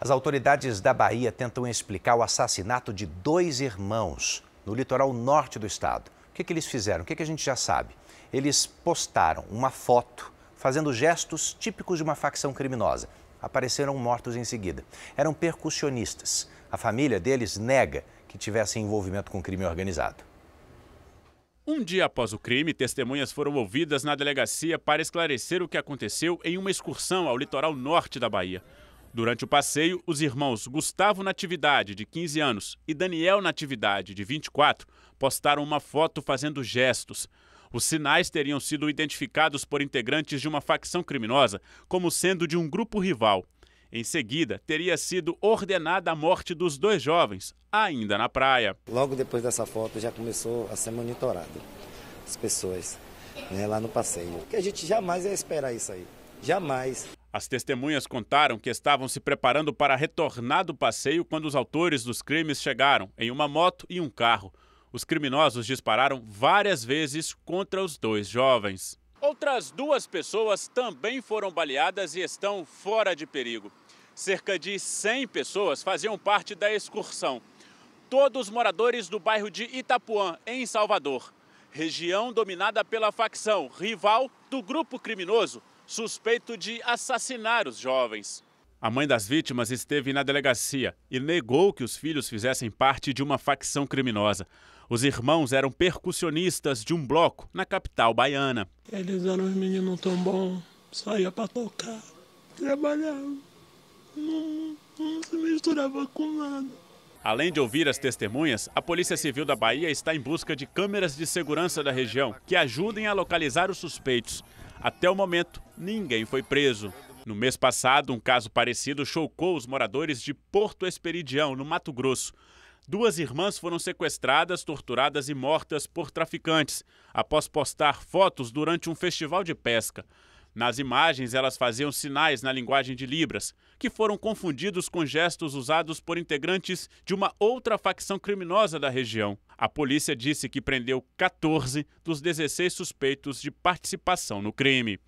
As autoridades da Bahia tentam explicar o assassinato de dois irmãos no litoral norte do estado. O que, que eles fizeram? O que, que a gente já sabe? Eles postaram uma foto fazendo gestos típicos de uma facção criminosa. Apareceram mortos em seguida. Eram percussionistas. A família deles nega que tivessem envolvimento com crime organizado. Um dia após o crime, testemunhas foram ouvidas na delegacia para esclarecer o que aconteceu em uma excursão ao litoral norte da Bahia. Durante o passeio, os irmãos Gustavo Natividade, de 15 anos, e Daniel Natividade, de 24, postaram uma foto fazendo gestos. Os sinais teriam sido identificados por integrantes de uma facção criminosa como sendo de um grupo rival. Em seguida, teria sido ordenada a morte dos dois jovens, ainda na praia. Logo depois dessa foto, já começou a ser monitorado as pessoas né, lá no passeio. Porque a gente jamais ia esperar isso aí. Jamais. As testemunhas contaram que estavam se preparando para retornar do passeio quando os autores dos crimes chegaram em uma moto e um carro. Os criminosos dispararam várias vezes contra os dois jovens. Outras duas pessoas também foram baleadas e estão fora de perigo. Cerca de 100 pessoas faziam parte da excursão. Todos moradores do bairro de Itapuã, em Salvador, região dominada pela facção rival do grupo criminoso suspeito de assassinar os jovens. A mãe das vítimas esteve na delegacia e negou que os filhos fizessem parte de uma facção criminosa. Os irmãos eram percussionistas de um bloco na capital baiana. Eles eram um menino tão bom, saía para tocar, trabalhava, não, não se misturava com nada. Além de ouvir as testemunhas, a Polícia Civil da Bahia está em busca de câmeras de segurança da região que ajudem a localizar os suspeitos. Até o momento, ninguém foi preso. No mês passado, um caso parecido chocou os moradores de Porto Esperidião, no Mato Grosso. Duas irmãs foram sequestradas, torturadas e mortas por traficantes após postar fotos durante um festival de pesca. Nas imagens, elas faziam sinais na linguagem de Libras, que foram confundidos com gestos usados por integrantes de uma outra facção criminosa da região. A polícia disse que prendeu 14 dos 16 suspeitos de participação no crime.